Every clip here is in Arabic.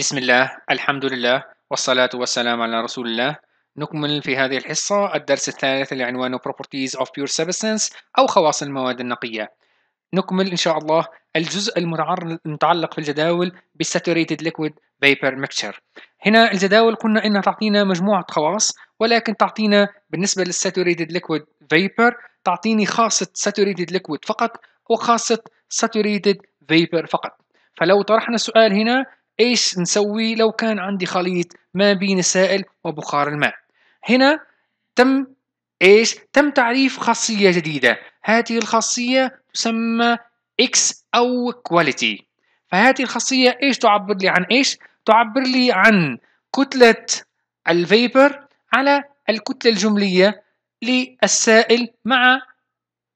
بسم الله الحمد لله والصلاة والسلام على رسول الله نكمل في هذه الحصة الدرس الثالث اللي عنوانه Properties of Pure Substance أو خواص المواد النقية نكمل إن شاء الله الجزء المتعلق في الجداول بالساتوريتد liquid vapor mixture هنا الجداول قلنا إنها تعطينا مجموعة خواص ولكن تعطينا بالنسبة للساتوريتد liquid vapor تعطيني خاصة saturated liquid فقط وخاصة saturated vapor فقط فلو طرحنا السؤال هنا ايش نسوي لو كان عندي خليط ما بين السائل وبخار الماء هنا تم ايش تم تعريف خاصيه جديده هذه الخاصيه تسمى اكس او كواليتي فهذه الخاصيه ايش تعبر لي عن ايش تعبر لي عن كتله الفيبر على الكتله الجمليه للسائل مع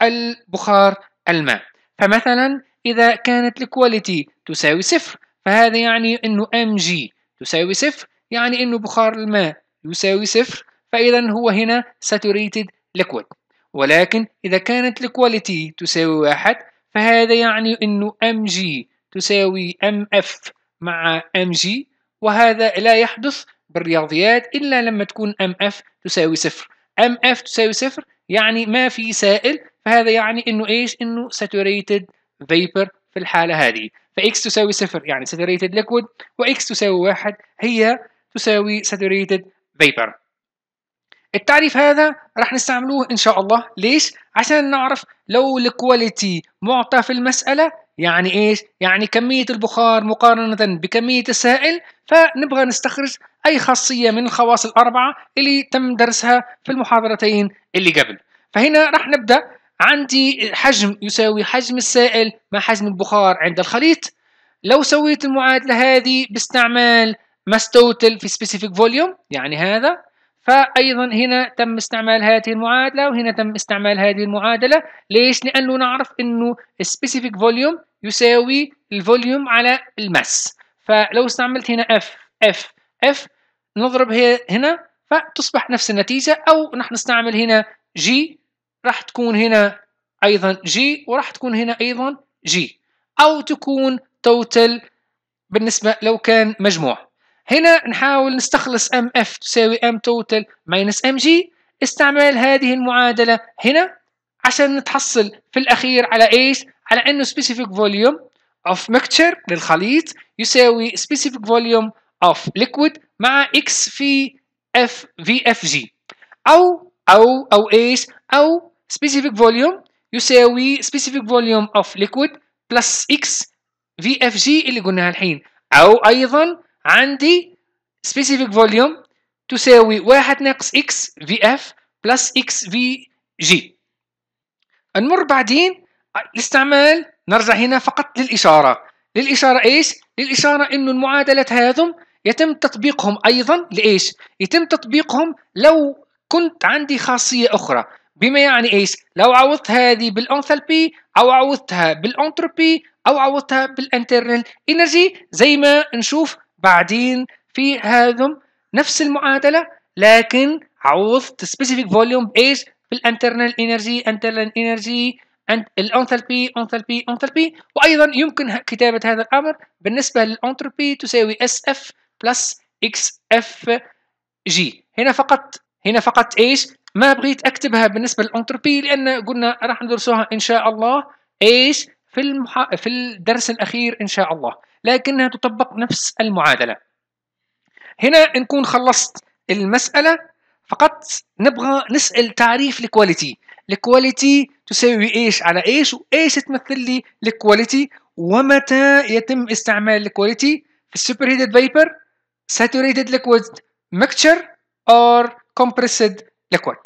البخار الماء فمثلا اذا كانت الكواليتي تساوي صفر فهذا يعني أنه ام جي تساوي صفر يعني أنه بخار الماء يساوي صفر فإذا هو هنا saturated liquid ولكن إذا كانت الكواليتي تساوي واحد فهذا يعني أنه ام جي تساوي ام اف مع ام جي وهذا لا يحدث بالرياضيات إلا لما تكون ام اف تساوي صفر ام اف تساوي صفر يعني ما في سائل فهذا يعني انه ايش انه saturated vapor في الحالة هذه فإكس تساوي صفر يعني saturated liquid وإكس تساوي واحد هي تساوي saturated vapor التعريف هذا راح نستعملوه إن شاء الله ليش؟ عشان نعرف لو الكواليتي معطى في المسألة يعني إيش؟ يعني كمية البخار مقارنة بكمية السائل فنبغى نستخرج أي خاصية من الخواص الأربعة اللي تم درسها في المحاضرتين اللي قبل فهنا راح نبدأ عندي حجم يساوي حجم السائل مع حجم البخار عند الخليط لو سويت المعادلة هذه باستعمال ماس توتال في سبيسيفيك فوليوم يعني هذا فأيضا هنا تم استعمال هذه المعادلة وهنا تم استعمال هذه المعادلة ليش؟ لأنه نعرف أنه السبيسيفيك فوليوم يساوي الفوليوم على الماس فلو استعملت هنا اف اف اف نضرب هنا فتصبح نفس النتيجة أو نحن نستعمل هنا جي راح تكون هنا ايضا جي وراح تكون هنا ايضا جي او تكون توتال بالنسبه لو كان مجموع هنا نحاول نستخلص ام اف تساوي ام توتال ماينس ام جي استعمال هذه المعادله هنا عشان نتحصل في الاخير على ايش على انه سبيسيفيك فوليوم اوف mixture للخليط يساوي سبيسيفيك فوليوم اوف ليكويد مع اكس في اف في اف جي او او او ايش او specific volume يساوي specific volume of liquid plus x في اف جي اللي قلناها الحين او ايضا عندي specific volume تساوي واحد ناقص x في اف x في جي نمر بعدين الاستعمال نرجع هنا فقط للإشارة للإشارة إيش؟ للإشارة إنه المعادلة هذم يتم تطبيقهم أيضا لإيش؟ يتم تطبيقهم لو كنت عندي خاصية أخرى بما يعني ايش لو عوضت هذه بالانثالبي او عوضتها بالانتروبي او عوضتها بالانترنال انرجي زي ما نشوف بعدين في هذم نفس المعادله لكن عوضت سبيسيفيك فوليوم بايش بالانترنال انرجي انترنال انرجي الانثالبي انثالبي انثالبي وايضا يمكن كتابه هذا الامر بالنسبه للانتروبي تساوي اس اف بلس اكس اف جي هنا فقط هنا فقط ايش ما بغيت اكتبها بالنسبه للانتروبي لان قلنا راح ندرسوها ان شاء الله ايش في المح... في الدرس الاخير ان شاء الله لكنها تطبق نفس المعادله هنا نكون خلصت المساله فقط نبغى نسال تعريف الكواليتي الكواليتي تساوي ايش على ايش وايش تمثل لي الكواليتي ومتى يتم استعمال الكواليتي في السوبر هيدد فيبر ساتوريتد ليكويد ميكتشر اور compressed liquid